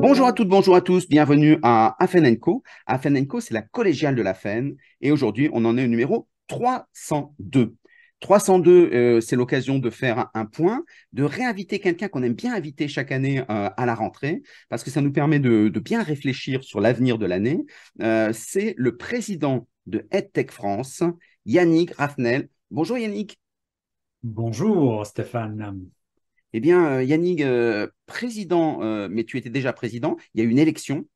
Bonjour à toutes, bonjour à tous, bienvenue à Afenenco. Afenenco, c'est la collégiale de la FEN et aujourd'hui, on en est au numéro 302. 302, euh, c'est l'occasion de faire un point, de réinviter quelqu'un qu'on aime bien inviter chaque année euh, à la rentrée, parce que ça nous permet de, bien réfléchir sur l'avenir de l'année. Euh, c'est le président de HeadTech France, Yannick Raffnel. Bonjour Yannick. Bonjour Stéphane. Eh bien, euh, Yannick, euh, président, euh, mais tu étais déjà président, il y a eu une élection.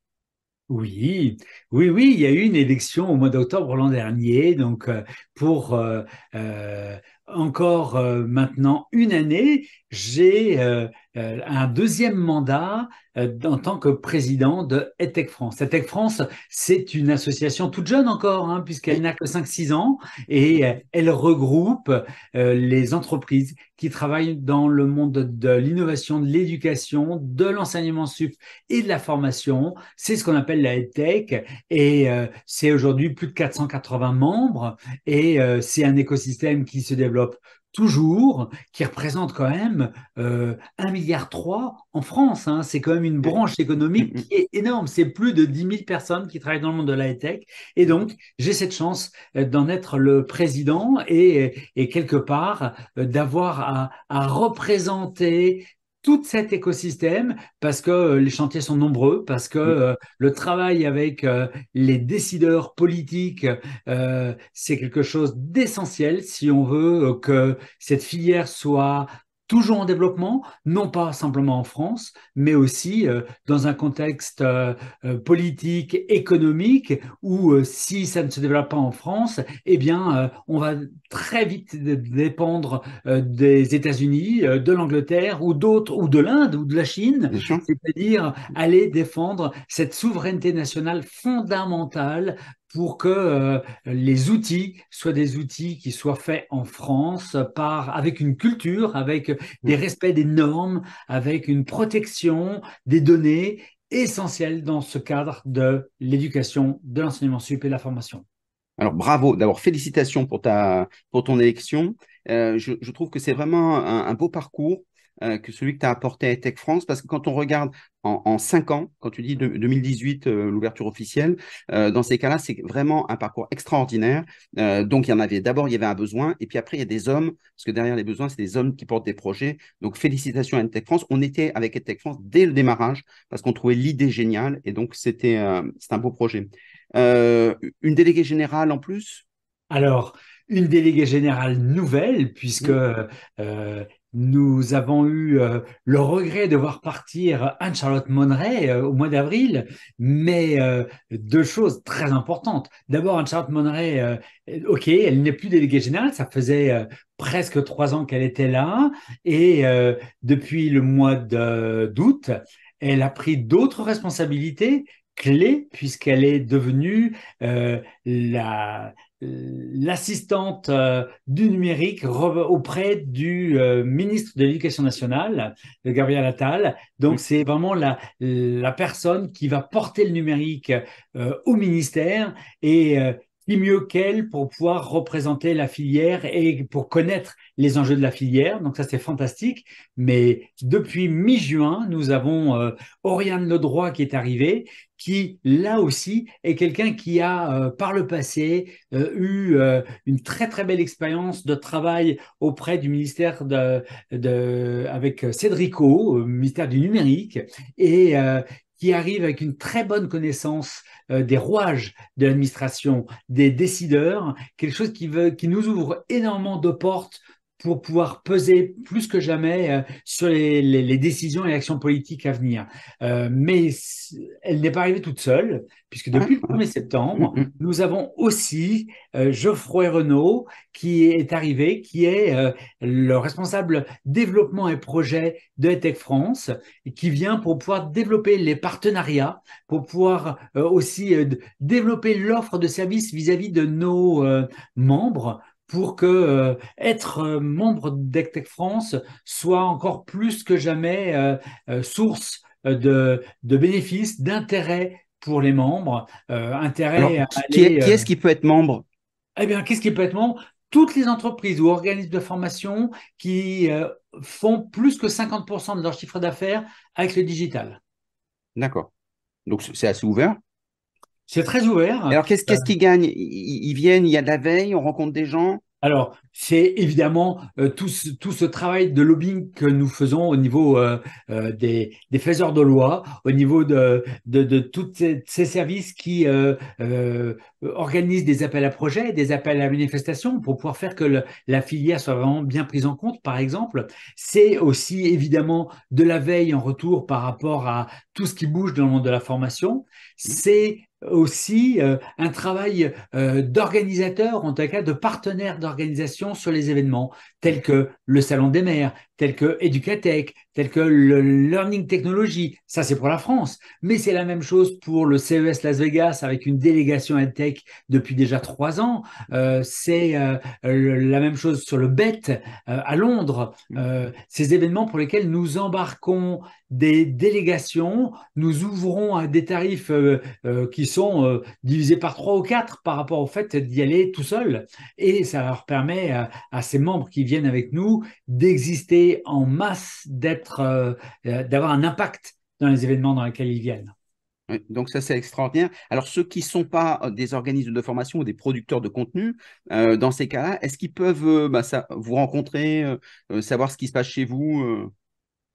Oui, oui, oui, il y a eu une élection au mois d'octobre l'an dernier, donc pour encore maintenant une année, j'ai euh, euh, un deuxième mandat euh, en tant que président de EdTech France. EdTech France, c'est une association toute jeune encore, hein, puisqu'elle n'a que 5-6 ans, et elle regroupe les entreprises qui travaillent dans le monde de l'innovation, de l'éducation, de l'enseignement sup et de la formation. C'est ce qu'on appelle la EdTech, et c'est aujourd'hui plus de 480 membres, et c'est un écosystème qui se développe toujours, qui représente quand même euh, 1,3 milliard en France. Hein. C'est quand même une branche économique qui est énorme. C'est plus de 10 000 personnes qui travaillent dans le monde de la high tech. Et donc, j'ai cette chance euh, d'en être le président et, et quelque part euh, d'avoir à, à, représenter tout cet écosystème parce que euh, les chantiers sont nombreux, parce que euh, le travail avec euh, les décideurs politiques, c'est quelque chose d'essentiel si on veut que cette filière soit toujours en développement, non pas simplement en France, mais aussi euh, dans un contexte euh, euh, politique, économique, où si ça ne se développe pas en France, eh bien, on va très vite dépendre des États-Unis, de l'Angleterre ou d'autres, ou de l'Inde ou de la Chine, c'est-à-dire aller défendre cette souveraineté nationale fondamentale pour que euh, les outils soient des outils qui soient faits en France par, avec une culture, avec des mm. respects des normes, avec une protection des données essentielles dans ce cadre de l'éducation, de l'enseignement sup et de la formation. Alors bravo, d'abord félicitations pour, ta, pour ton élection. Euh, je, trouve que c'est vraiment un beau parcours euh, que celui que tu as apporté à Etec France Parce que quand on regarde en, en 5 ans, quand tu dis de, 2018, euh, l'ouverture officielle, euh, dans ces cas-là, c'est vraiment un parcours extraordinaire. donc, il y en avait d'abord, il y avait un besoin, et puis après, il y a des hommes, parce que derrière les besoins, c'est des hommes qui portent des projets. Donc, félicitations à Etec France. On était avec Etec France dès le démarrage, parce qu'on trouvait l'idée géniale, et donc c'était un beau projet. une déléguée générale en plus alors, une déléguée générale nouvelle, puisque nous avons eu euh, le regret de voir partir Anne-Charlotte Monneray euh, au mois d'avril, mais euh, deux choses très importantes. D'abord, Anne-Charlotte Moneret ok, elle n'est plus déléguée générale, ça faisait presque trois ans qu'elle était là, et depuis le mois d'août, elle a pris d'autres responsabilités clés puisqu'elle est devenue la l'assistante euh, du numérique auprès du euh, ministre de l'Éducation nationale, euh, Gabriel Attal. Donc, c'est vraiment la, personne qui va porter le numérique au ministère et mieux qu'elle pour pouvoir représenter la filière et pour connaître les enjeux de la filière. Donc ça, c'est fantastique. Mais depuis mi-juin, nous avons euh, Oriane Ledroit qui est arrivée, qui, là aussi, est quelqu'un qui a, euh, par le passé, euh, eu euh, une très, très belle expérience de travail auprès du ministère de, de avec Cédrico, ministère du numérique, et qui arrive avec une très bonne connaissance euh, des rouages de l'administration, des décideurs, quelque chose qui nous ouvre énormément de portes pour pouvoir peser plus que jamais euh, sur les, les, les décisions et actions politiques à venir. Euh, mais elle n'est pas arrivée toute seule, puisque ah, depuis le 1er ah. septembre, mm, mm. nous avons aussi euh, Geoffroy Renault qui est arrivé, qui est euh, le responsable développement et projet de Tech France, qui vient pour pouvoir développer les partenariats, pour pouvoir aussi développer l'offre de services vis-à-vis de nos membres pour que euh, être euh, membre d'Ectech France soit encore plus que jamais euh, source de, bénéfices, d'intérêt pour les membres, intérêt qui, est-ce qui peut être membre Eh bien, qu'est-ce qui peut être membre toutes les entreprises ou organismes de formation qui font plus que 50% de leur chiffre d'affaires avec le digital. D'accord. Donc c'est assez ouvert c'est très ouvert. Alors, qu'est-ce, qu'est-ce euh, qu'ils gagnent ils, viennent, il y a de la veille, on rencontre des gens Alors, c'est évidemment euh, tout, ce, travail de lobbying que nous faisons au niveau euh, euh, des, faiseurs de loi, au niveau de, tous ces, services qui organisent des appels à projets, des appels à manifestations pour pouvoir faire que la filière soit vraiment bien prise en compte, par exemple. C'est aussi évidemment de la veille en retour par rapport à tout ce qui bouge dans le monde de la formation. C'est aussi un travail d'organisateur, en tout cas de partenaire d'organisation sur les événements tels que le Salon des maires, tels que Educatech, tels que le Learning Technology. Ça, c'est pour la France. Mais c'est la même chose pour le CES Las Vegas avec une délégation EdTech depuis déjà trois ans. Euh, c'est euh, la même chose sur le BET euh, à Londres. Mmh. ces événements pour lesquels nous embarquons des délégations, nous ouvrons à des tarifs qui sont divisés par trois ou quatre par rapport au fait d'y aller tout seul. Et ça leur permet à ces membres qui viennent avec nous d'exister en masse d'être, euh, euh, d'avoir un impact dans les événements dans lesquels ils viennent. donc ça c'est extraordinaire. Alors ceux qui ne sont pas euh, des organismes de formation ou des producteurs de contenu, dans ces cas-là, est-ce qu'ils peuvent bah, vous rencontrer, savoir ce qui se passe chez vous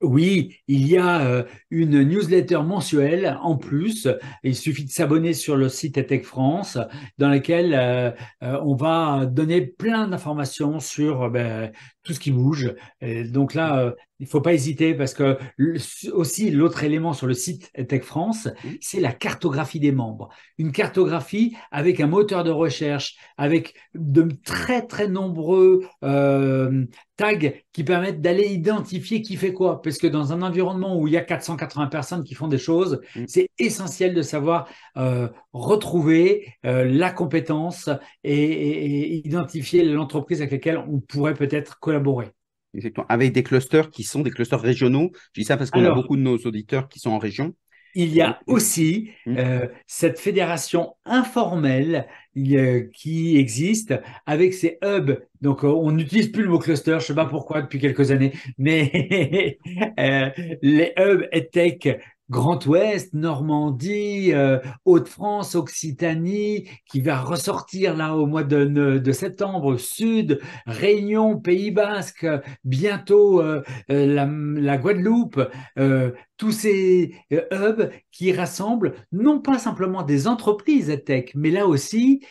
oui, il y a euh, une newsletter mensuelle en plus. Il suffit de s'abonner sur le site E-Tech France, dans laquelle euh, euh, on va donner plein d'informations sur ben, tout ce qui bouge. donc là, il ne faut pas hésiter parce que aussi l'autre élément sur le site E-Tech France, c'est la cartographie des membres. Une cartographie avec un moteur de recherche, avec de très très nombreux tags qui permettent d'aller identifier qui fait quoi. Parce que dans un environnement où il y a 480 personnes qui font des choses, mm. c'est essentiel de savoir euh, retrouver euh, la compétence et, identifier l'entreprise avec laquelle on pourrait peut-être collaborer. Exactement. Avec des clusters qui sont des clusters régionaux. Je dis ça parce qu'on a beaucoup de nos auditeurs qui sont en région. Il y a aussi mmh. euh, cette fédération informelle euh, qui existe avec ces hubs. Donc, euh, on n'utilise plus le mot cluster, je ne sais pas pourquoi depuis quelques années, mais les hubs et tech Grand Ouest, Normandie, hauts euh, Haute-France, Occitanie, qui va ressortir là au mois de, septembre, Sud, Réunion, Pays Basque, bientôt euh, euh, la, Guadeloupe, tous ces hubs qui rassemblent non pas simplement des entreprises tech, mais là aussi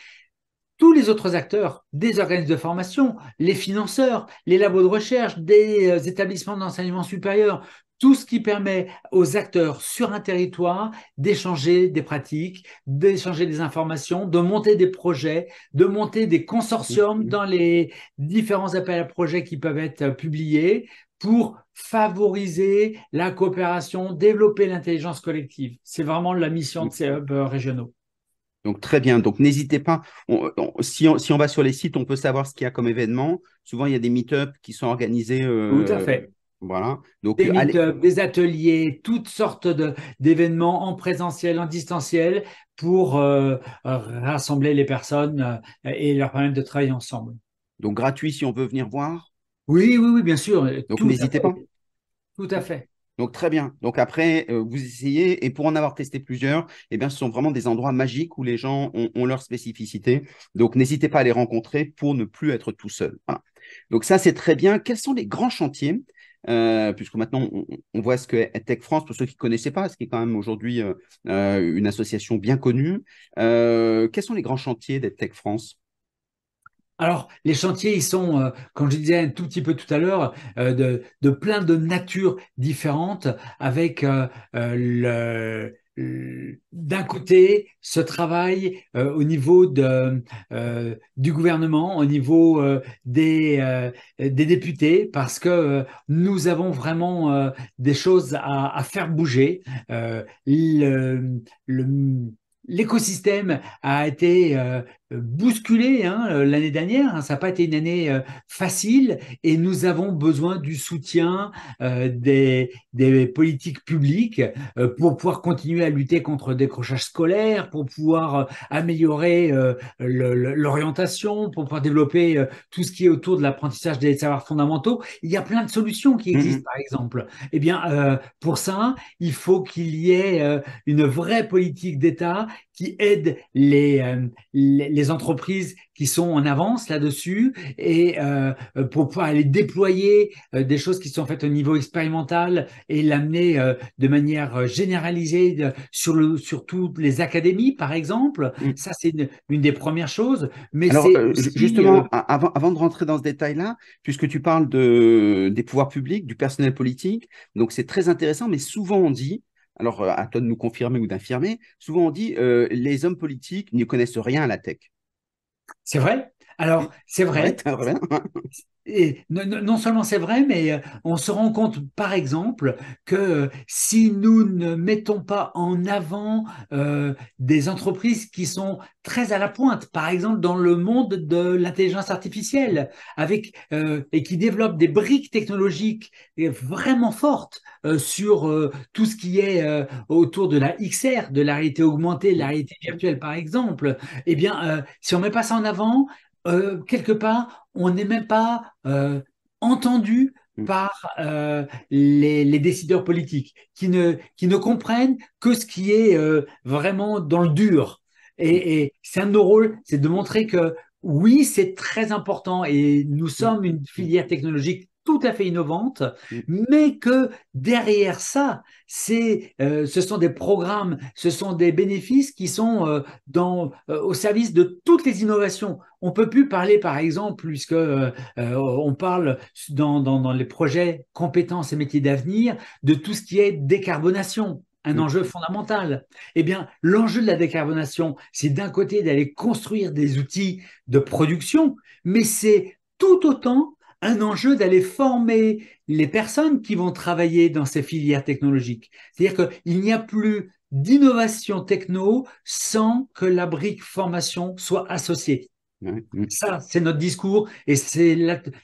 tous les autres acteurs, des organismes de formation, les financeurs, les labos de recherche, des établissements d'enseignement supérieur, tout ce qui permet aux acteurs sur un territoire d'échanger des pratiques, d'échanger des informations, de monter des projets, de monter des consortiums mmh. dans les différents appels à projets qui peuvent être euh, publiés pour favoriser la coopération, développer l'intelligence collective. C'est vraiment la mission de ces hubs euh, régionaux. Donc très bien. Donc n'hésitez pas. si, on, va sur les sites, on peut savoir ce qu'il y a comme événement. Souvent, il y a des meet-ups qui sont organisés. Euh, tout à fait. Voilà. Donc, euh, des ateliers, toutes sortes d'événements en présentiel, en distanciel, pour euh, rassembler les personnes euh, et leur permettre de travailler ensemble. Donc gratuit si on veut venir voir Oui, oui, oui, bien sûr. Donc n'hésitez pas. Tout à fait. Donc très bien. Donc après, vous essayez, et pour en avoir testé plusieurs, eh bien, ce sont vraiment des endroits magiques où les gens ont, leurs leur spécificité. Donc n'hésitez pas à les rencontrer pour ne plus être tout seul. Donc ça, c'est très bien. Quels sont les grands chantiers euh, puisque maintenant on, voit ce que Tech France, pour ceux qui ne connaissaient pas, ce qui est quand même aujourd'hui euh, euh, une association bien connue. quels sont les grands chantiers d'EdTech France alors, les chantiers, ils sont, comme je disais un tout petit peu tout à l'heure, de, plein de natures différentes avec le, d'un côté, ce travail euh, au niveau de, euh, du gouvernement, au niveau euh, des, des, députés, parce que nous avons vraiment des choses à, faire bouger. le, l'écosystème a été euh, bousculé hein, euh, l'année dernière. Hein. ça n'a pas été une année euh, facile et nous avons besoin du soutien des, politiques publiques pour pouvoir continuer à lutter contre le décrochage scolaire, pour pouvoir améliorer l'orientation, pour pouvoir développer tout ce qui est autour de l'apprentissage des savoirs fondamentaux. Il y a plein de solutions qui mmh existent, par exemple. Eh bien, pour ça, il faut qu'il y ait une vraie politique d'État qui aide euh, les, les, entreprises qui sont en avance là-dessus et euh, pour pouvoir aller déployer euh, des choses qui sont faites au niveau expérimental et l'amener de manière généralisée sur, le, sur toutes les académies, par exemple. Mm. Ça, c'est une, des premières choses. Mais Alors, justement, avant, avant de rentrer dans ce détail-là, puisque tu parles de, des pouvoirs publics, du personnel politique, donc c'est très intéressant, mais souvent on dit alors à euh, toi de nous confirmer ou d'infirmer, souvent on dit euh, les hommes politiques ne connaissent rien à la tech. C'est vrai Alors, c'est vrai. et non seulement c'est vrai, mais euh, on se rend compte, par exemple, que euh, si nous ne mettons pas en avant euh, des entreprises qui sont très à la pointe, par exemple dans le monde de l'intelligence artificielle, avec et qui développent des briques technologiques vraiment fortes sur tout ce qui est autour de la XR, de la réalité augmentée, de la réalité virtuelle, par exemple, eh bien, si on ne met pas ça en avant, euh, quelque part, on n'est même pas euh, entendu mm. par euh, les, décideurs politiques, qui ne, qui ne comprennent que ce qui est vraiment dans le dur. Et, mm. et c'est un de nos rôles, c'est de montrer que oui, c'est très important et nous mm. sommes une filière technologique tout à fait innovante, mm. mais que derrière ça, c'est, euh, ce sont des programmes, ce sont des bénéfices qui sont euh, dans, euh, au service de toutes les innovations. On peut plus parler, par exemple, puisque on parle dans, dans, dans les projets compétences et métiers d'avenir, de tout ce qui est décarbonation un mm. enjeu fondamental. Eh bien, l'enjeu de la décarbonation, c'est d'un côté d'aller construire des outils de production, mais c'est tout autant un enjeu d'aller former les personnes qui vont travailler dans ces filières technologiques. C'est-à-dire qu'il n'y a plus d'innovation techno sans que la brique formation soit associée. Ça, c'est notre discours et c'est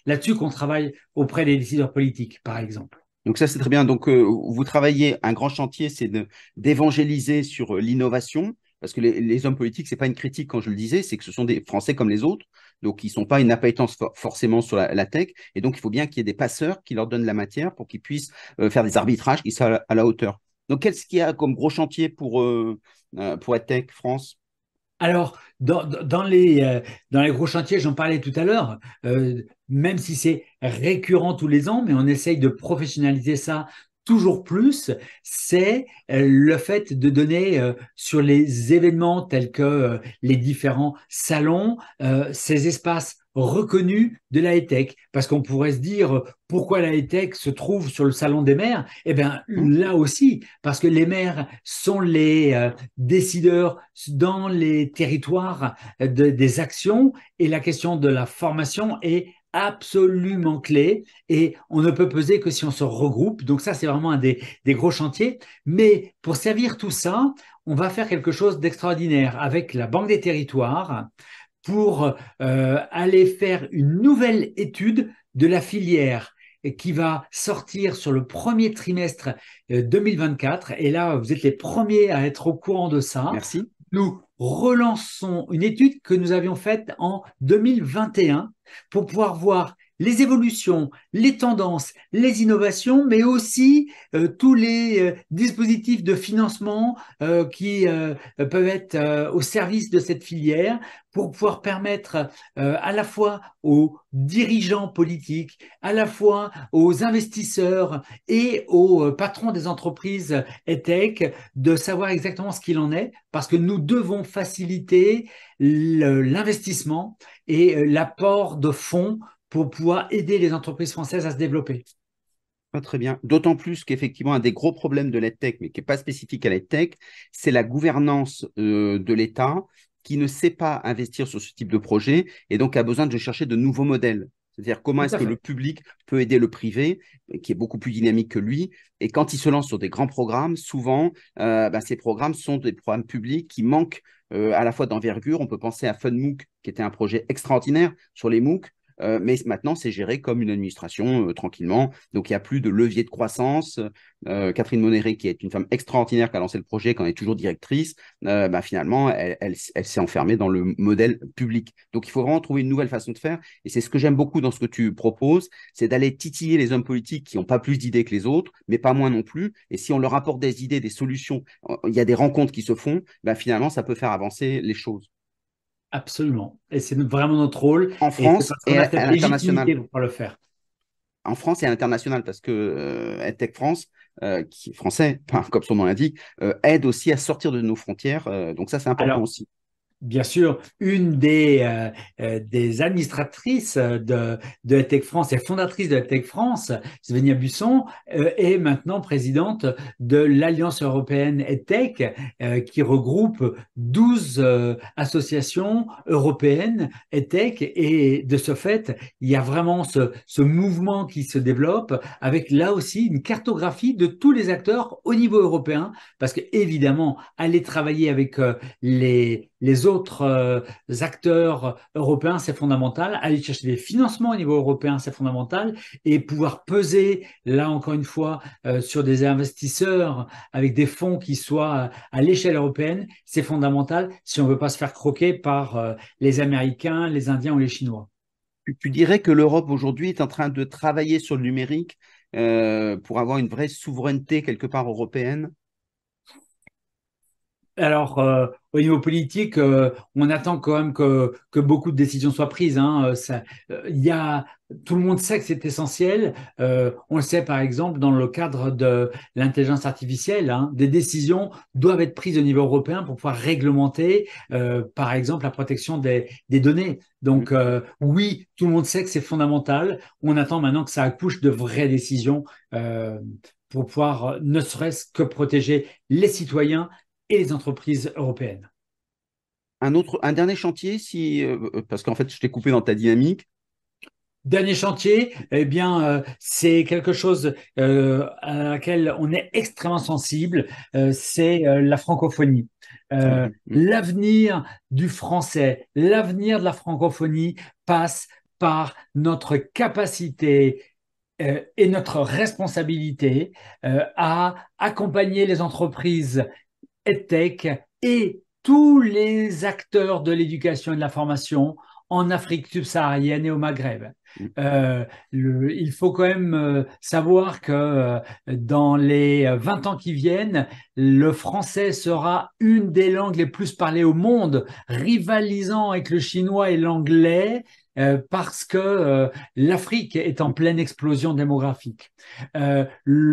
là-dessus qu'on travaille auprès des décideurs politiques, par exemple. Donc ça, c'est très bien. Donc euh, vous travaillez, un grand chantier, c'est d'évangéliser sur euh, l'innovation, parce que les, hommes politiques, ce n'est pas une critique quand je le disais, c'est que ce sont des Français comme les autres, donc, ils ne sont pas une appétence forcément sur la, tech. Et donc, il faut bien qu'il y ait des passeurs qui leur donnent la matière pour qu'ils puissent euh, faire des arbitrages qui soient à la, hauteur. Donc, qu'est-ce qu'il y a comme gros chantier pour, la euh, euh, tech France alors, dans, les, dans, les, gros chantiers, j'en parlais tout à l'heure, même si c'est récurrent tous les ans, mais on essaye de professionnaliser ça, toujours plus, c'est euh, le fait de donner euh, sur les événements tels que euh, les différents salons, ces espaces reconnus de la Parce qu'on pourrait se dire pourquoi la se trouve sur le salon des maires Eh bien, mmh. là aussi, parce que les maires sont les décideurs dans les territoires des actions et la question de la formation est absolument clé et on ne peut peser que si on se regroupe. Donc ça, c'est vraiment un des, gros chantiers. Mais pour servir tout ça, on va faire quelque chose d'extraordinaire avec la Banque des Territoires pour euh, aller faire une nouvelle étude de la filière qui va sortir sur le premier trimestre 2024. Euh, et là, vous êtes les premiers à être au courant de ça. Merci nous relançons une étude que nous avions faite en 2021 pour pouvoir voir les évolutions, les tendances, les innovations, mais aussi euh, tous les euh, dispositifs de financement euh, qui peuvent être au service de cette filière pour pouvoir permettre à la fois aux dirigeants politiques, à la fois aux investisseurs et aux patrons des entreprises et tech e de savoir exactement ce qu'il en est, parce que nous devons faciliter l'investissement et l'apport de fonds pour pouvoir aider les entreprises françaises à se développer. très bien. D'autant plus qu'effectivement, un des gros problèmes de l'EdTech, mais qui n'est pas spécifique à l'EdTech, c'est la gouvernance euh, de l'État qui ne sait pas investir sur ce type de projet et donc a besoin de chercher de nouveaux modèles. C'est-à-dire comment est-ce que le public peut aider le privé, qui est beaucoup plus dynamique que lui. Et quand il se lance sur des grands programmes, souvent, euh, ben, ces programmes sont des programmes publics qui manquent euh, à la fois d'envergure. On peut penser à Funmook, qui était un projet extraordinaire sur les MOOC, euh, mais maintenant, c'est géré comme une administration euh, tranquillement. Donc, il n'y a plus de levier de croissance. Euh, Catherine Monéré, qui est une femme extraordinaire qui a lancé le projet, quand elle est toujours directrice, bah, finalement, elle, s'est enfermée dans le modèle public. Donc, il faut vraiment trouver une nouvelle façon de faire. Et c'est ce que j'aime beaucoup dans ce que tu proposes, c'est d'aller titiller les hommes politiques qui n'ont pas plus d'idées que les autres, mais pas moins non plus. Et si on leur apporte des idées, des solutions, il y a des rencontres qui se font, bah, finalement, ça peut faire avancer les choses. Absolument. Et c'est vraiment notre rôle. En France et, à l'international. le faire. En France et à l'international, parce que euh, EdTech France, euh, qui est français, comme son nom l'indique, euh, aide aussi à sortir de nos frontières. donc ça, c'est important aussi bien sûr, une des, euh, euh, des administratrices de, de Tech France et fondatrice de Tech France, Svenia Busson, euh, est maintenant présidente de l'Alliance européenne ETEC, qui regroupe 12 associations européennes tech Et de ce fait, il y a vraiment ce, ce mouvement qui se développe avec là aussi une cartographie de tous les acteurs au niveau européen, parce que évidemment, aller travailler avec les les autres euh, acteurs européens, c'est fondamental. Aller chercher des financements au niveau européen, c'est fondamental. Et pouvoir peser, là encore une fois, euh, sur des investisseurs avec des fonds qui soient euh, à l'échelle européenne, c'est fondamental si on ne veut pas se faire croquer par les Américains, les Indiens ou les Chinois. tu dirais que l'Europe aujourd'hui est en train de travailler sur le numérique pour avoir une vraie souveraineté quelque part européenne alors, euh, au niveau politique, euh, on attend quand même que, que, beaucoup de décisions soient prises. Hein. Euh, y a, tout le monde sait que c'est essentiel. on le sait, par exemple, dans le cadre de l'intelligence artificielle, hein. des décisions doivent être prises au niveau européen pour pouvoir réglementer, par exemple, la protection des, des données. Donc, mm. oui, tout le monde sait que c'est fondamental. On attend maintenant que ça accouche de vraies décisions pour pouvoir ne serait-ce que protéger les citoyens, les entreprises européennes. Un, autre, un dernier chantier, si, euh, euh, parce qu'en fait, je t'ai coupé dans ta dynamique. Dernier chantier, eh bien, euh, c'est quelque chose à laquelle on est extrêmement sensible, c'est la francophonie. Ah, mm. L'avenir du français, l'avenir de la francophonie passe par notre capacité et notre responsabilité à accompagner les entreprises EdTech et tous les acteurs de l'éducation et de la formation en Afrique subsaharienne et au Maghreb. Mm. Euh, il faut quand même euh, savoir que euh, dans les 20 ans qui viennent, le français sera une des langues les plus parlées au monde, rivalisant avec le chinois et l'anglais euh, parce que euh, l'Afrique est en pleine explosion démographique. Euh,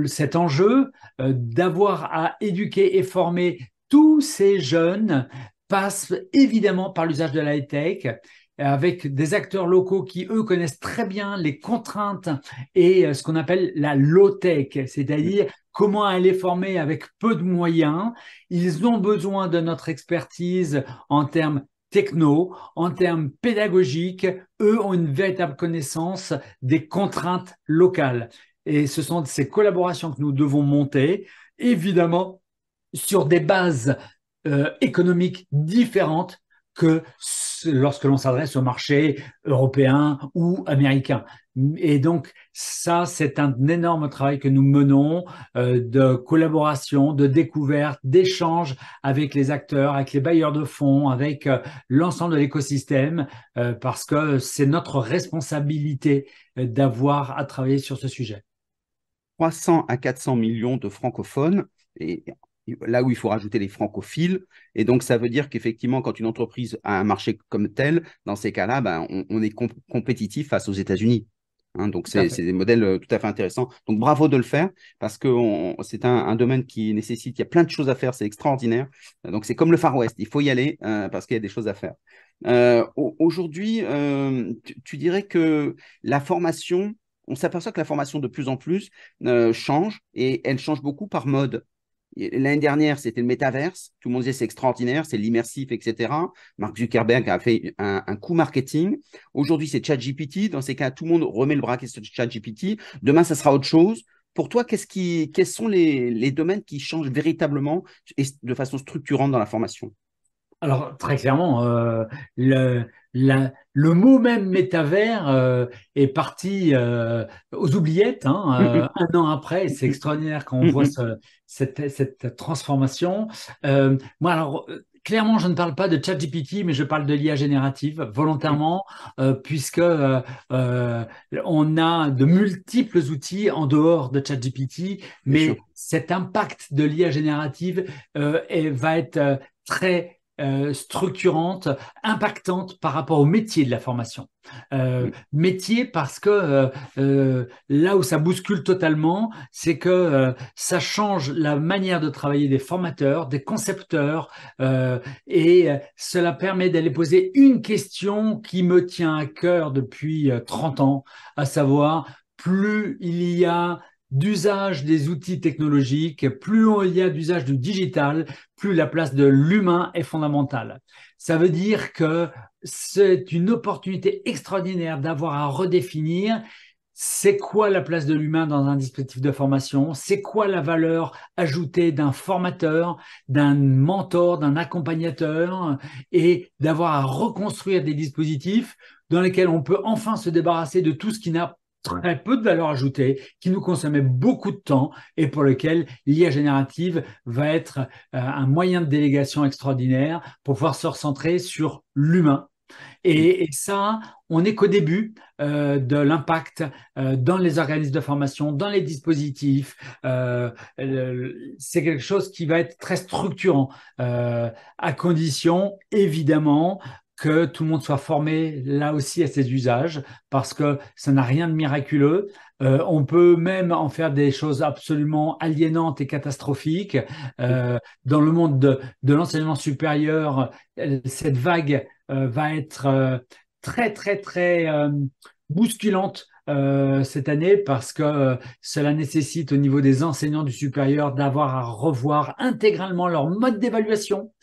cet enjeu d'avoir à éduquer et former tous ces jeunes passe évidemment par l'usage de la high-tech avec des acteurs locaux qui, eux, connaissent très bien les contraintes et ce qu'on appelle la low-tech, c'est-à-dire comment aller former avec peu de moyens. Ils ont besoin de notre expertise en termes techno, en termes pédagogiques, eux ont une véritable connaissance des contraintes locales. Et ce sont ces collaborations que nous devons monter, évidemment, sur des bases euh, économiques différentes que lorsque l'on s'adresse au marché européen ou américain. Et donc, ça, c'est un énorme travail que nous menons euh, de collaboration, de découverte, d'échange avec les acteurs, avec les bailleurs de fonds, avec euh, l'ensemble de l'écosystème, euh, parce que c'est notre responsabilité d'avoir à travailler sur ce sujet. 300 à 400 millions de francophones, et là où il faut rajouter les francophiles. Et donc, ça veut dire qu'effectivement, quand une entreprise a un marché comme tel, dans ces cas-là, ben, on, est compétitif face aux États-Unis. Hein. donc, c'est des modèles euh, tout à fait intéressants. Donc, bravo de le faire parce que c'est un, domaine qui nécessite, il y a plein de choses à faire, c'est extraordinaire. Donc, c'est comme le Far West, il faut y aller euh, parce qu'il y a des choses à faire. Euh, aujourd'hui, tu, dirais que la formation, on s'aperçoit que la formation de plus en plus change et elle change beaucoup par mode. L'année dernière, c'était le métaverse. Tout le monde disait c'est extraordinaire, c'est l'immersif, etc. Mark Zuckerberg a fait un, un coup marketing. Aujourd'hui, c'est ChatGPT. Dans ces cas, tout le monde remet le braquet sur ChatGPT. Demain, ça sera autre chose. Pour toi, qu'est-ce qui, quels sont les, les, domaines qui changent véritablement et de façon structurante dans la formation alors, très clairement, euh, le, le, mot même métavers euh, est parti euh, aux oubliettes hein, un an après. C'est extraordinaire quand on voit cette, cette, transformation. moi, alors, clairement, je ne parle pas de ChatGPT, mais je parle de l'IA générative volontairement, puisque on a de multiples outils en dehors de ChatGPT, mais cet impact de l'IA générative va être très euh, structurante, impactante par rapport au métier de la formation. Euh, métier parce que euh, là où ça bouscule totalement, c'est que ça change la manière de travailler des formateurs, des concepteurs, et cela permet d'aller poser une question qui me tient à cœur depuis 30 ans, à savoir plus il y a d'usage des outils technologiques, plus il y a d'usage du digital, plus la place de l'humain est fondamentale. Ça veut dire que c'est une opportunité extraordinaire d'avoir à redéfinir c'est quoi la place de l'humain dans un dispositif de formation C'est quoi la valeur ajoutée d'un formateur, d'un mentor, d'un accompagnateur Et d'avoir à reconstruire des dispositifs dans lesquels on peut enfin se débarrasser de tout ce qui n'a très peu de valeur ajoutée, qui nous consommait beaucoup de temps et pour lequel l'IA générative va être euh, un moyen de délégation extraordinaire pour pouvoir se recentrer sur l'humain. Et, mm. ça, on n'est qu'au début euh, de l'impact euh, dans les organismes de formation, dans les dispositifs. C'est quelque chose qui va être très structurant, à condition, évidemment, que tout le monde soit formé là aussi à ces usages, parce que ça n'a rien de miraculeux. Euh, on peut même en faire des choses absolument aliénantes et catastrophiques. Euh, dans le monde de, l'enseignement supérieur, euh, cette vague va être très, très, très bousculante euh, cette année parce que euh, cela nécessite au niveau des enseignants du supérieur d'avoir à revoir intégralement leur mode d'évaluation.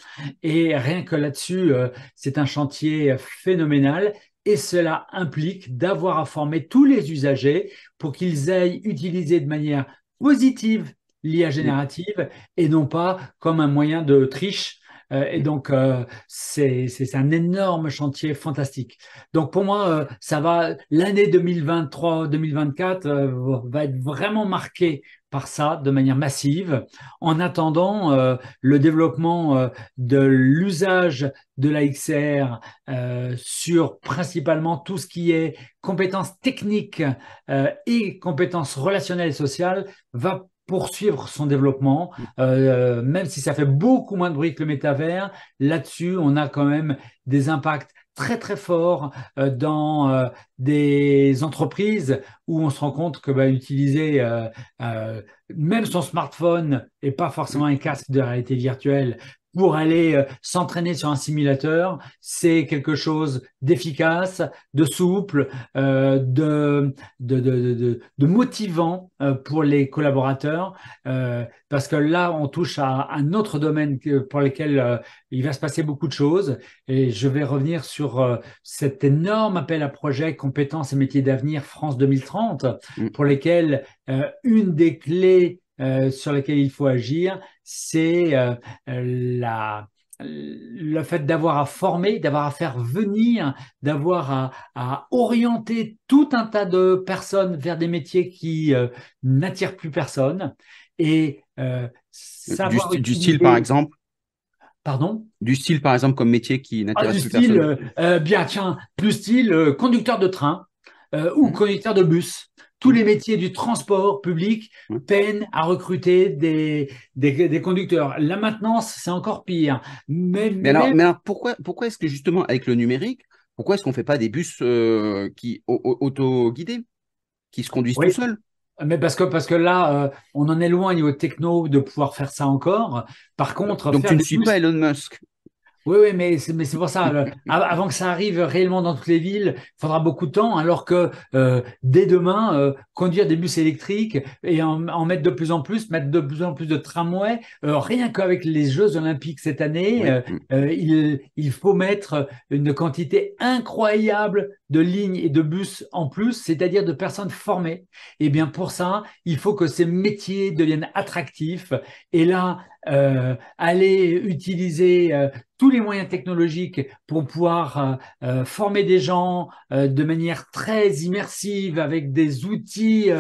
Et rien que là-dessus, euh, c'est un chantier phénoménal. Et cela implique d'avoir à former tous les usagers pour qu'ils aillent utiliser de manière positive l'IA générative et non pas comme un moyen de triche euh, et donc, euh, c'est un énorme chantier fantastique. Donc, pour moi, euh, ça va, l'année 2023-2024 euh, va être vraiment marquée par ça de manière massive, en attendant le développement de l'usage de la XR sur principalement tout ce qui est compétences techniques et compétences relationnelles et sociales va poursuivre son développement, mm. euh, euh, même si ça fait beaucoup moins de bruit que le métavers. Là-dessus, on a quand même des impacts très très forts euh, dans des entreprises où on se rend compte que bah, utiliser même son smartphone et pas forcément mm. un casque de réalité virtuelle pour aller euh, s'entraîner sur un simulateur, c'est quelque chose d'efficace, de souple, euh, de, de, de, de, motivant euh, pour les collaborateurs, euh, parce que là, on touche à, un autre domaine pour lequel il va se passer beaucoup de choses. Et je vais revenir sur cet énorme appel à projet compétences et métiers d'avenir France 2030, mm. pour lesquels une des clés euh, sur laquelle il faut agir, c'est euh, la, le fait d'avoir à former, d'avoir à faire venir, d'avoir à, à, orienter tout un tas de personnes vers des métiers qui euh, n'attirent plus personne. Et du, style, par exemple Pardon Du style, par exemple, comme métier qui ah, n'attire plus personne. bien, tiens, plus style conducteur de train ou mmh. conducteur de bus. Tous les mmh. métiers du transport public mmh. peinent à recruter des, des, conducteurs. La maintenance, c'est encore pire. Mais, alors, pourquoi, pourquoi est-ce que justement avec le numérique, pourquoi est-ce qu'on ne fait pas des bus euh, qui auto-guidés, qui se conduisent tout seuls mais parce que parce que là, euh, on en est loin au niveau techno de pouvoir faire ça encore. Par contre, donc tu ne suis pas Elon Musk. Oui, oui, mais c'est, mais c'est pour ça. avant que ça arrive réellement dans toutes les villes, il faudra beaucoup de temps, alors que euh, dès demain, euh, conduire des bus électriques et en, mettre de plus en plus, mettre de plus en plus de tramways, euh, rien qu'avec les Jeux olympiques cette année, il, faut mettre une quantité incroyable de lignes et de bus en plus, c'est-à-dire de personnes formées. Et eh bien pour ça, il faut que ces métiers deviennent attractifs. Et là, euh, aller utiliser euh, tous les moyens technologiques pour pouvoir euh, euh, former des gens de manière très immersive avec des outils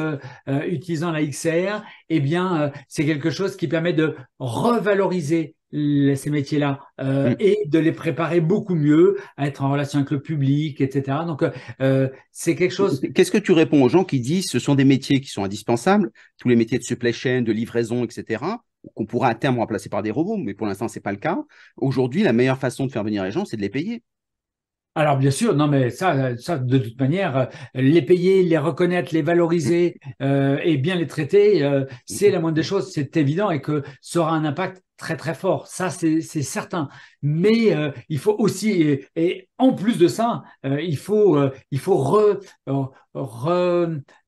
utilisant la XR eh bien, euh, c'est quelque chose qui permet de revaloriser ces métiers-là euh, mm. et de les préparer beaucoup mieux à être en relation avec le public, etc. Donc, euh, c'est quelque chose. Qu'est-ce que tu réponds aux gens qui disent ce sont des métiers qui sont indispensables, tous les métiers de supply chain, de livraison, etc., qu'on pourra à terme remplacer par des robots, mais pour l'instant, c'est pas le cas. Aujourd'hui, la meilleure façon de faire venir les gens, c'est de les payer. Alors bien sûr, non mais ça, ça de toute manière, euh, les payer, les reconnaître, les valoriser euh, et bien les traiter, euh, c'est la moindre des choses, c'est évident et que ça aura un impact très très fort, ça c'est certain. Mais il faut aussi, et, en plus de ça, il faut, il faut re,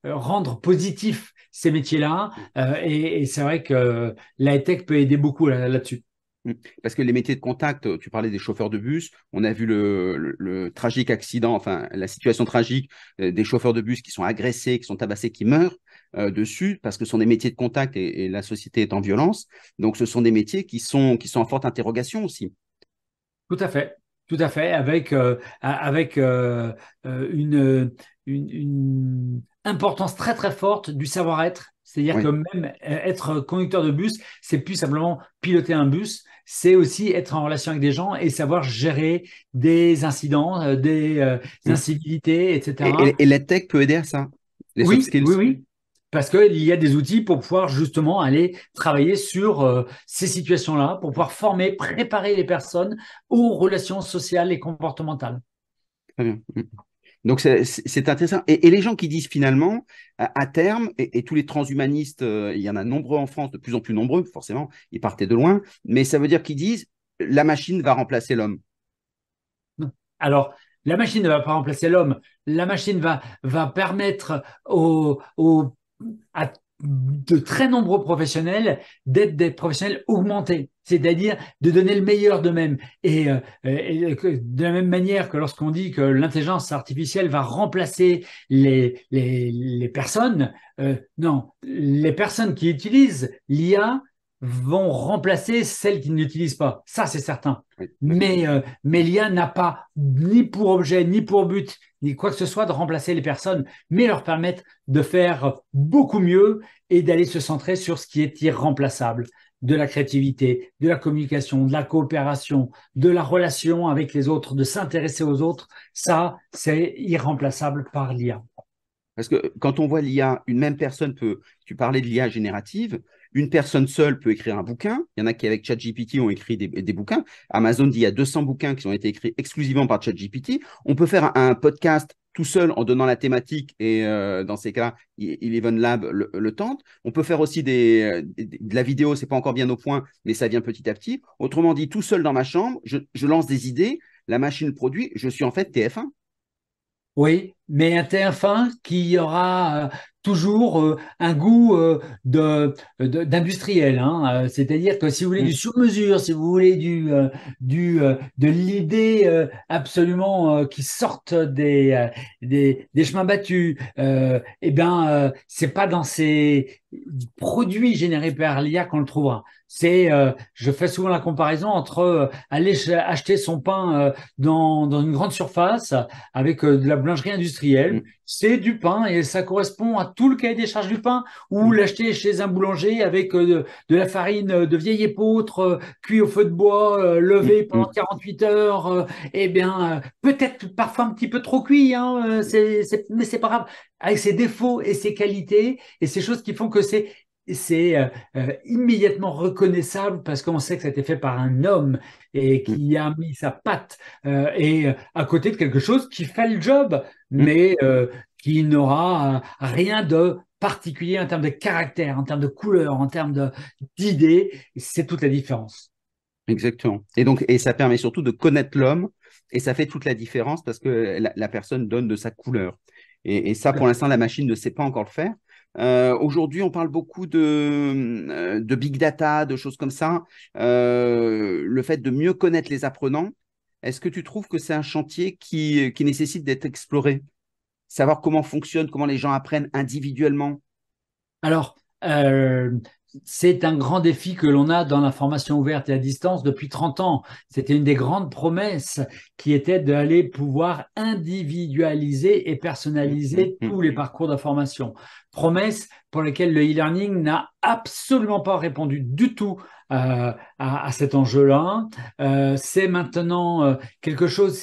rendre positif ces métiers-là et, et c'est vrai que la tech peut aider beaucoup là-dessus. Mmh. Parce que les métiers de contact, euh, tu parlais des chauffeurs de bus, on a vu le, tragique accident, enfin la situation tragique euh, des chauffeurs de bus qui sont agressés, qui sont tabassés, qui meurent euh, dessus, parce que ce sont des métiers de contact et, la société est en violence. Donc ce sont des métiers qui sont, qui sont en forte interrogation aussi. Tout à fait, tout à fait, avec, avec une, une, importance très très forte du savoir-être c'est-à-dire que même être conducteur de bus, c'est plus simplement piloter un bus, c'est aussi être en relation avec des gens et savoir gérer des incidents, euh, des, euh, incivilités, etc. Et, la tech peut aider à ça. oui, oui, oui. Parce qu'il y a des outils pour pouvoir justement aller travailler sur euh, ces situations-là, pour pouvoir former, préparer les personnes aux relations sociales et comportementales. Très bien. Mm. Donc c'est intéressant. Et, les gens qui disent finalement, à, terme, et, tous les transhumanistes, euh, il y en a nombreux en France, de plus en plus nombreux, forcément, ils partaient de loin, mais ça veut dire qu'ils disent, la machine va remplacer l'homme. Alors, la machine ne va pas remplacer l'homme. La machine va, va permettre aux, de très nombreux professionnels d'être des professionnels augmentés, c'est-à-dire de donner le meilleur d'eux-mêmes. Et, euh, de la même manière que lorsqu'on dit que l'intelligence artificielle va remplacer les, les, les personnes, euh, non, les personnes qui utilisent l'IA vont remplacer celles qui ne l'utilisent pas. Ça, c'est certain. Mais euh, l'IA n'a pas ni pour objet, ni pour but, ni quoi que ce soit de remplacer les personnes, mais leur permettre de faire beaucoup mieux et d'aller se centrer sur ce qui est irremplaçable de la créativité, de la communication, de la coopération, de la relation avec les autres, de s'intéresser aux autres. Ça, c'est irremplaçable par l'IA. Parce que quand on voit l'IA, une même personne peut, tu parlais de l'IA générative, une personne seule peut écrire un bouquin. Il y en a qui, avec ChatGPT, ont écrit des, bouquins. Amazon dit il y a 200 bouquins qui ont été écrits exclusivement par ChatGPT. On peut faire un, podcast tout seul en donnant la thématique et euh, dans ces cas-là, Eleven Lab le, tente. On peut faire aussi des, de la vidéo, c'est pas encore bien au point, mais ça vient petit à petit. Autrement dit, tout seul dans ma chambre, je, je lance des idées, la machine produit, je suis en fait TF1. Oui, mais un TF1 qui aura euh, toujours euh, un goût euh, de d'industriel. Hein, euh, c'est-à-dire que si vous voulez mm. du sur-mesure, si vous voulez du, du, de l'idée absolument qui sorte des, des, chemins battus, et eh bien, c'est pas dans ces du produit généré par l'IA qu'on le trouvera. C'est, euh, je fais souvent la comparaison entre euh, aller acheter son pain euh, dans, une grande surface avec de la boulangerie industrielle. Mm. C'est du pain et ça correspond à tout le cahier des charges du pain. Ou mm. l'acheter chez un boulanger avec de, la farine de vieille épeautre cuit au feu de bois, levé mm. pendant 48 heures. et eh bien, peut-être parfois un petit peu trop cuit, hein, c'est, mais c'est pas grave avec ses défauts et ses qualités et ces choses qui font que c'est euh, euh, immédiatement reconnaissable parce qu'on sait que ça a été fait par un homme et mm. qui a mis sa patte euh, et à côté de quelque chose qui fait le job, mm. mais qui n'aura rien de particulier en termes de caractère, en termes de couleur, en termes d'idées. C'est toute la différence. Exactement. Et donc, et ça permet surtout de connaître l'homme et ça fait toute la différence parce que la personne donne de sa couleur. Et, ça, pour l'instant, la machine ne sait pas encore le faire. Euh, aujourd'hui, on parle beaucoup euh, de, big data, de choses comme ça. Euh, le fait de mieux connaître les apprenants, est-ce que tu trouves que c'est un chantier qui, qui nécessite d'être exploré Savoir comment fonctionne, comment les gens apprennent individuellement Alors, c'est un grand défi que l'on a dans la formation ouverte et à distance depuis 30 ans. C'était une des grandes promesses qui était d'aller pouvoir individualiser et personnaliser mmh, mmh, tous les mmh. parcours d'information. Promesse pour laquelle le e-learning n'a absolument pas répondu du tout euh, à, cet enjeu-là. Euh, c'est maintenant euh, quelque chose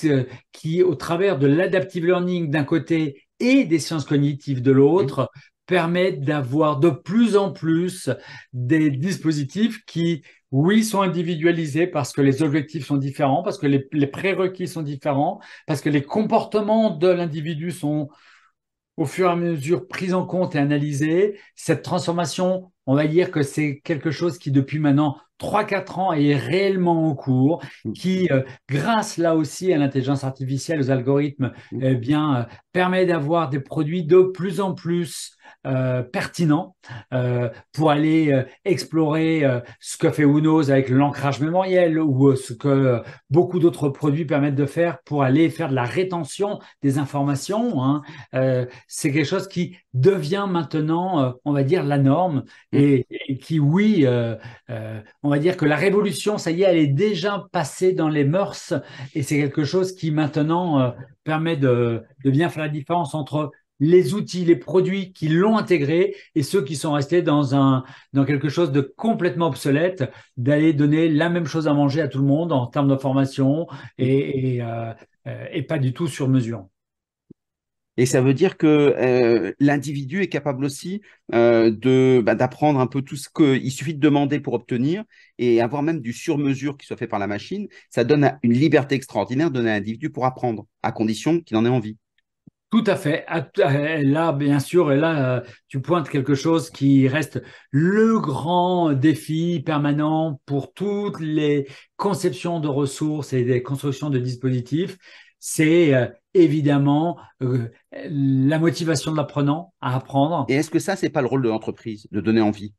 qui, au travers de l'adaptive learning d'un côté et des sciences cognitives de l'autre, permet d'avoir de plus en plus des dispositifs qui, oui, sont individualisés parce que les objectifs sont différents, parce que les, prérequis sont différents, parce que les comportements de l'individu sont au fur et à mesure pris en compte et analysés. Cette transformation, on va dire que c'est quelque chose qui, depuis maintenant 3-4 ans, est réellement en cours, mmh. qui, euh, grâce là aussi à l'intelligence artificielle, aux algorithmes, mmh. eh bien, euh, permet d'avoir des produits de plus en plus euh, pertinent euh, pour aller euh, explorer ce que fait Unos avec l'ancrage mémoriel ou ce que beaucoup d'autres produits permettent de faire pour aller faire de la rétention des informations. Hein. c'est quelque chose qui devient maintenant, on va dire, la norme mmh. et, qui, oui, on va dire que la révolution, ça y est, elle est déjà passée dans les mœurs et c'est quelque chose qui maintenant permet de bien faire la différence entre les outils, les produits qui l'ont intégré et ceux qui sont restés dans un dans quelque chose de complètement obsolète, d'aller donner la même chose à manger à tout le monde en termes d'information et euh, euh, et, pas du tout sur mesure. Et ça veut dire que euh, l'individu est capable aussi de bah, d'apprendre un peu tout ce qu'il suffit de demander pour obtenir et avoir même du sur-mesure qui soit fait par la machine. Ça donne une liberté extraordinaire de donner à l'individu pour apprendre, à condition qu'il en ait envie. Tout à fait. Ah, ah, là, bien sûr, et là, euh, tu pointes quelque chose qui reste le grand défi permanent pour toutes les conceptions de ressources et des constructions de dispositifs. C'est euh, évidemment euh, la motivation de l'apprenant à apprendre. Et est-ce que ça, c'est pas le rôle de l'entreprise, de donner envie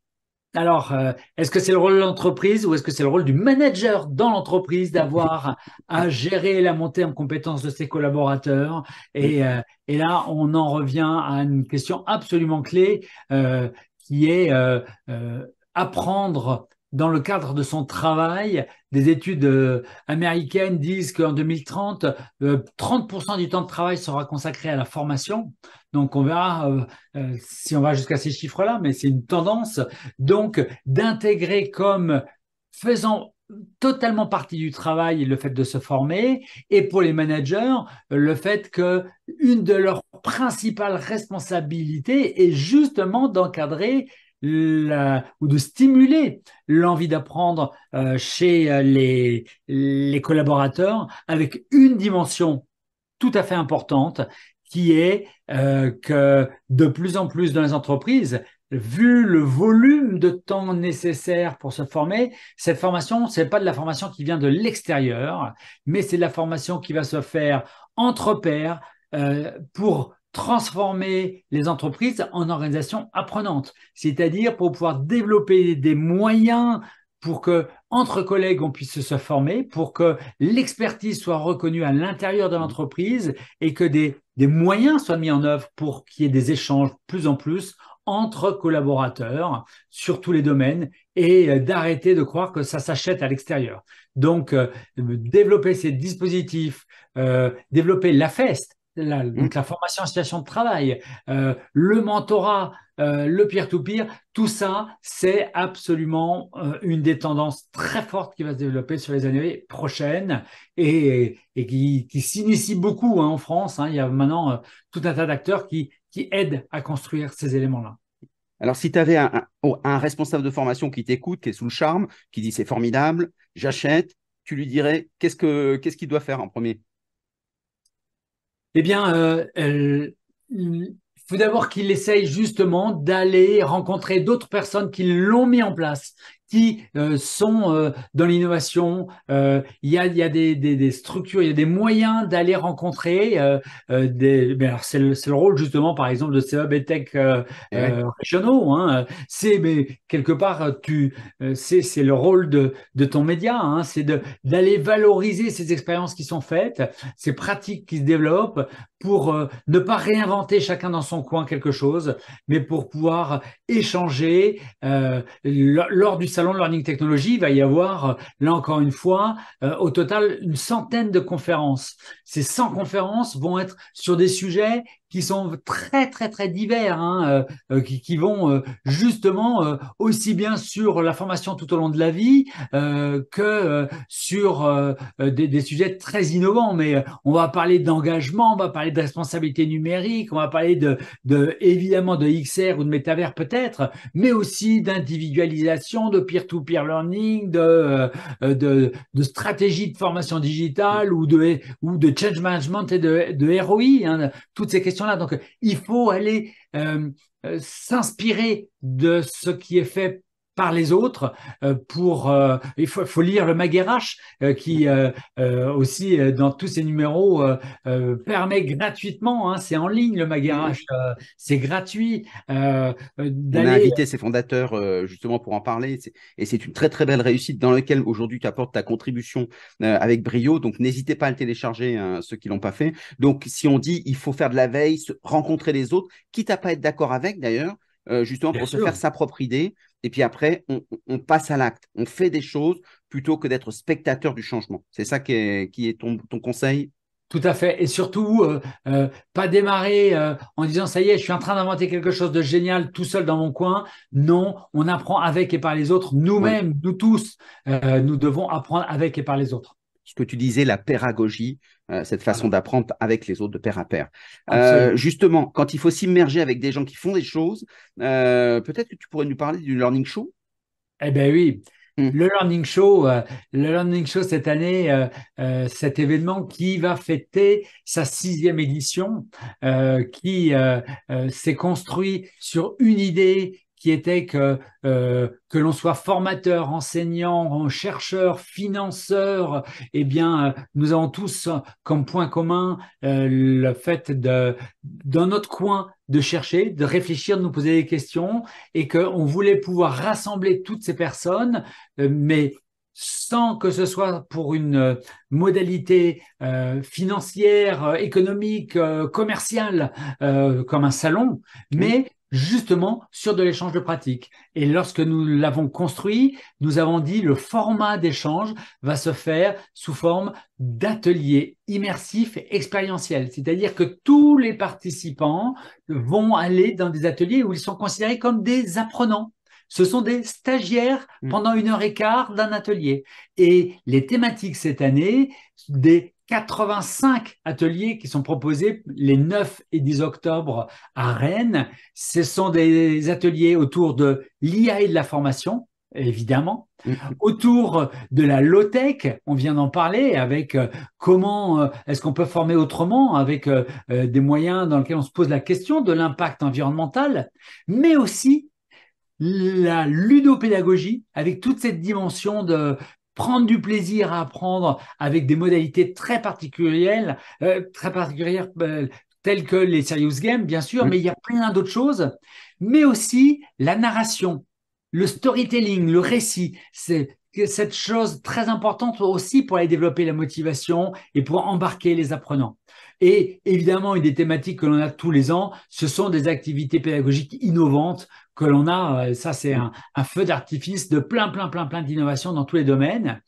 alors, euh, est-ce que c'est le rôle de l'entreprise ou est-ce que c'est le rôle du manager dans l'entreprise d'avoir à gérer la montée en compétences de ses collaborateurs et, euh, là, on en revient à une question absolument clé euh, qui est apprendre dans le cadre de son travail, des études euh, américaines disent qu'en 2030, 30% euh, du temps de travail sera consacré à la formation. Donc on verra euh, si on va jusqu'à ces chiffres-là, mais c'est une tendance. Donc d'intégrer comme faisant totalement partie du travail le fait de se former et pour les managers le fait que une de leurs principales responsabilités est justement d'encadrer la, ou de stimuler l'envie d'apprendre euh, chez euh, les, les collaborateurs avec une dimension tout à fait importante qui est euh, que de plus en plus dans les entreprises, vu le volume de temps nécessaire pour se former, cette formation, c'est pas de la formation qui vient de l'extérieur, mais c'est de la formation qui va se faire entre pairs euh, pour transformer les entreprises en organisations apprenantes, c'est-à-dire pour pouvoir développer des moyens pour que entre collègues on puisse se former, pour que l'expertise soit reconnue à l'intérieur de l'entreprise et que des, moyens soient mis en œuvre pour qu'il y ait des échanges plus en plus entre collaborateurs sur tous les domaines et euh, d'arrêter de croire que ça s'achète à l'extérieur. Donc, euh, développer ces dispositifs, euh, développer la feste, Mm. donc la formation en situation de travail, euh, le mentorat, euh, le peer-to-peer, tout ça, c'est absolument euh, une des tendances très fortes qui va se développer sur les années prochaines et, qui, s'initie beaucoup hein, en France. Hein. il y a maintenant tout un tas d'acteurs qui, qui aident à construire ces éléments-là. Alors, si tu avais oh, un, responsable de formation qui t'écoute, qui est sous le charme, qui dit c'est formidable, j'achète, tu lui dirais qu'est-ce qu'il doit faire en premier eh bien, euh, il faut d'abord qu'il essaye justement d'aller rencontrer d'autres personnes qui l'ont mis en place, qui euh, sont euh, dans l'innovation. Euh, il y a, y a des, structures, il y a des moyens d'aller rencontrer ben, c'est le, rôle justement, par exemple, de ces hubs et tech eh régionaux. Hein. C'est mais quelque part, tu, c'est le rôle de, de ton média. Hein. C'est d'aller valoriser ces expériences qui sont faites, ces pratiques qui se développent pour ne pas réinventer chacun dans son coin quelque chose, mais pour pouvoir échanger lors du salon Learning Technology, va y avoir, euh, là encore une fois, euh, au total, une centaine de conférences. Ces 100 conférences vont être sur des sujets qui sont très très très divers, hein, euh, euh, qui, vont euh, justement aussi bien sur la formation tout au long de la vie que sur des, sujets très innovants. Mais on va parler d'engagement, on va parler de responsabilité numérique, on va parler de, de évidemment de XR ou de métavers peut-être, mais aussi d'individualisation, de peer-to-peer learning, de, de, stratégie de formation digitale ou de ou de change management et de, de ROI. Hein. toutes ces questions là Donc, il faut aller euh, euh, s'inspirer de ce qui est fait par les autres euh, pour euh, il faut, lire le Maguérache euh, qui aussi dans tous ses numéros permet gratuitement hein, c'est en ligne le Maguérache c'est gratuit on a invité ses fondateurs justement pour en parler et c'est une très très belle réussite dans laquelle aujourd'hui tu apportes ta contribution avec brio donc n'hésitez pas à le télécharger hein, ceux qui l'ont pas fait donc si on dit il faut faire de la veille rencontrer les autres quitte à pas être d'accord avec d'ailleurs justement pour se faire sa propre idée et puis après, on, passe à l'acte. On fait des choses plutôt que d'être spectateur du changement. C'est ça qui est, ton, conseil tout à fait. Et surtout, euh, euh, pas démarrer euh, en disant ça y est, je suis en train d'inventer quelque chose de génial tout seul dans mon coin. Non, on apprend avec et par les autres. Nous-mêmes, nous tous, nous devons apprendre avec et par les autres. Ce que tu disais, la pédagogie, euh, cette façon d'apprendre avec les autres de pair à pair. Euh, justement, quand il faut s'immerger avec des gens qui font des choses, euh, peut-être que tu pourrais nous parler du Learning Show Eh bien oui. Hmm. Le Learning Show, le Learning Show cette année, cet événement qui va fêter sa sixième édition, qui s'est construit sur une idée qui était que euh, que l'on soit formateur, enseignant, chercheur, financeur, eh bien, euh, nous avons tous comme point commun euh, le fait de, dans notre coin, de chercher, de réfléchir, de nous poser des questions, et qu'on voulait pouvoir rassembler toutes ces personnes, euh, mais sans que ce soit pour une modalité euh, financière, économique, commerciale, euh, comme un salon, mais justement sur de l'échange de pratiques. Et lorsque nous l'avons construit, nous avons dit le format d'échange va se faire sous forme d'ateliers immersifs et expérientiels. C'est-à-dire que tous les participants vont aller dans des ateliers où ils sont considérés comme des apprenants. Ce sont des stagiaires mmh. pendant une heure et quart d'un atelier. Et les thématiques cette année, des 85 ateliers qui sont proposés les 9 et 10 octobre à Rennes. Ce sont des ateliers autour de l'IA et de la formation, évidemment, mm-hmm. autour de la low-tech, on vient d'en parler, avec euh, comment euh, est-ce qu'on peut former autrement, avec euh, des moyens dans lesquels on se pose la question de l'impact environnemental, mais aussi la ludopédagogie, avec toute cette dimension de prendre du plaisir à apprendre avec des modalités très particulières, euh, très euh, telles que les serious games, bien sûr, mais il y a plein d'autres choses, mais aussi la narration, le storytelling, le récit. C'est cette chose très importante aussi pour aller développer la motivation et pour embarquer les apprenants. Et évidemment, une des thématiques que l'on a tous les ans, ce sont des activités pédagogiques innovantes que l'on a. Euh, ça, c'est un, feu d'artifice de plein, plein, plein, plein d'innovations dans tous les domaines.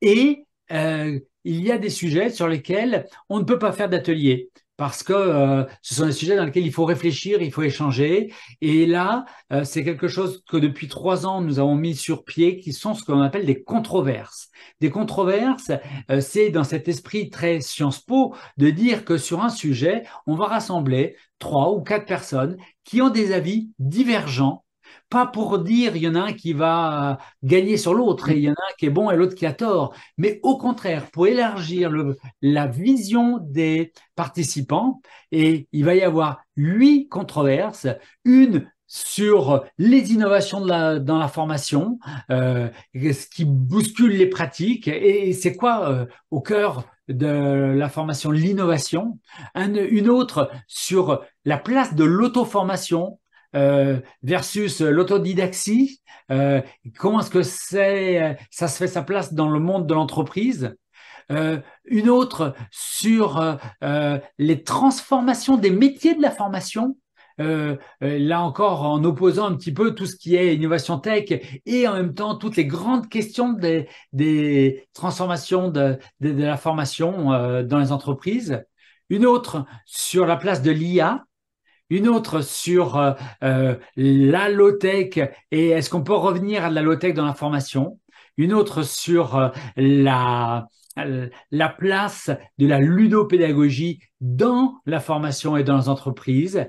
Et euh, il y a des sujets sur lesquels on ne peut pas faire d'atelier parce que euh, ce sont des sujets dans lesquels il faut réfléchir, il faut échanger. Et là, euh, c'est quelque chose que depuis trois ans, nous avons mis sur pied, qui sont ce qu'on appelle des controverses. Des controverses, euh, c'est dans cet esprit très Sciences Po de dire que sur un sujet, on va rassembler trois ou quatre personnes qui ont des avis divergents pas pour dire il y en a un qui va euh, gagner sur l'autre et il y en a un qui est bon et l'autre qui a tort, mais au contraire, pour élargir le, la vision des participants, et il va y avoir huit controverses, une sur les innovations de la, dans la formation, euh, ce qui bouscule les pratiques, et c'est quoi euh, au cœur de la formation, l'innovation, une autre sur la place de l'auto-formation euh, versus l'autodidaxie euh, Comment est-ce que c'est, euh, ça se fait sa place dans le monde de l'entreprise Une autre sur les transformations des métiers de la formation. là encore en opposant un petit peu tout ce qui est innovation tech et en même temps toutes les grandes questions des, des transformations de, de, la formation dans les entreprises. Une autre sur la place de l'IA une autre sur euh, euh low-tech et est-ce qu'on peut revenir à low-tech dans la formation une autre sur euh, la, euh, la place de la ludopédagogie dans la formation et dans les entreprises.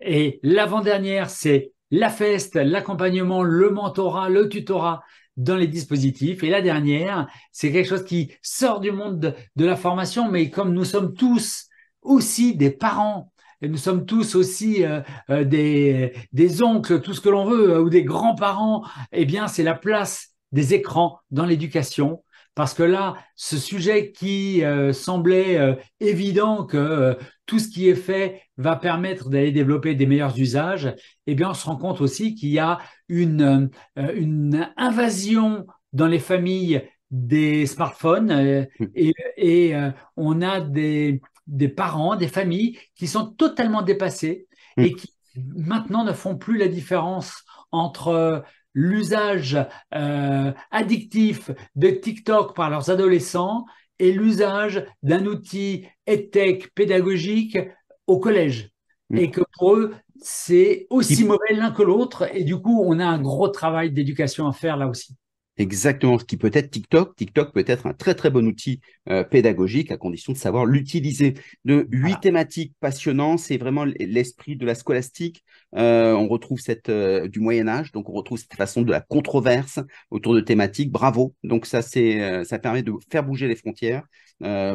Et l'avant-dernière, c'est la feste, l'accompagnement, le mentorat, le tutorat dans les dispositifs. Et la dernière, c'est quelque chose qui sort du monde de la formation, mais comme nous sommes tous aussi des parents nous sommes tous aussi euh, euh, des, des oncles, tout ce que l'on veut, euh, ou des grands-parents, eh bien, c'est la place des écrans dans l'éducation. Parce que là, ce sujet qui semblait évident que tout ce qui est fait va permettre d'aller développer des meilleurs usages, eh bien, on se rend compte aussi qu'il y a une, une invasion dans les familles des smartphones mmh. et, et on a des, des parents, des familles qui sont totalement dépassés et mm. qui maintenant ne font plus la différence entre euh, l'usage euh, addictif de TikTok par leurs adolescents et l'usage d'un outil EdTech pédagogique au collège. Mm. Et que pour eux, c'est aussi mauvais l'un que l'autre. Et du coup, on a un gros travail d'éducation à faire là aussi exactement ce qui peut être TikTok. TikTok peut être un très très bon outil euh, pédagogique à condition de savoir l'utiliser. De huit thématiques passionnantes, c'est vraiment l'esprit de la scolastique, euh, on retrouve cette euh, du Moyen Âge, donc on retrouve cette façon de la controverse autour de thématiques. Bravo. Donc ça, c'est, euh, ça permet de faire bouger les frontières.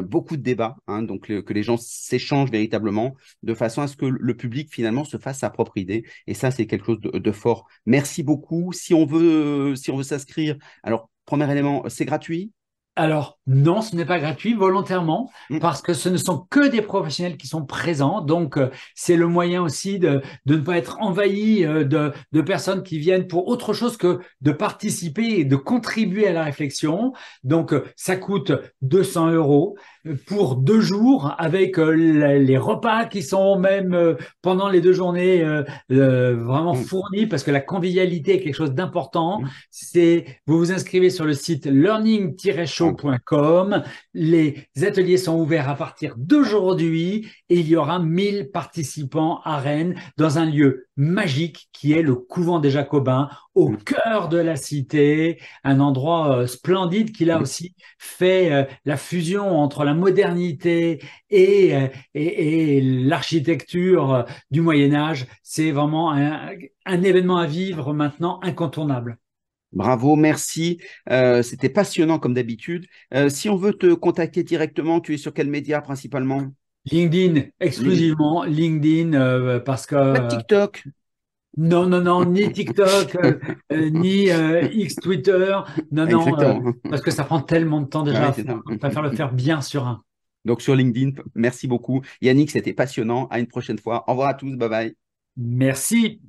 beaucoup de débats, hein, donc que les gens s'échangent véritablement de façon à ce que le public finalement se fasse sa propre idée. Et ça, c'est quelque chose de, de fort. Merci beaucoup. Si on veut, si on veut s'inscrire, alors premier élément, c'est gratuit alors non, ce n'est pas gratuit volontairement mm. parce que ce ne sont que des professionnels qui sont présents. Donc euh, c'est le moyen aussi de, ne pas être envahi euh, de, personnes qui viennent pour autre chose que de participer et de contribuer à la réflexion. Donc euh, ça coûte 200 euros pour deux jours avec les repas qui sont même pendant les deux journées vraiment mm. fournis parce que la convivialité est quelque chose d'important. Mm. C'est vous vous inscrivez sur le site learning-show les ateliers sont ouverts à partir d'aujourd'hui et il y aura 1000 participants à Rennes dans un lieu magique qui est le couvent des Jacobins au mm. cœur de la cité, un endroit euh, splendide qui a mm. aussi fait euh, la fusion entre la modernité et, euh, l'architecture du Moyen Âge. C'est vraiment un événement à vivre maintenant incontournable. Bravo, merci. Euh, c'était passionnant comme d'habitude. Euh, si on veut te contacter directement, tu es sur quel média principalement LinkedIn, exclusivement LinkedIn, euh, parce que. Pas TikTok non, non, non, ni TikTok, ni X Twitter. Non, non, parce que ça prend tellement de temps déjà. on préfère le faire bien sur un. Donc sur LinkedIn, merci beaucoup. Yannick, c'était passionnant. À une prochaine fois. Au revoir à tous. Bye bye. Merci.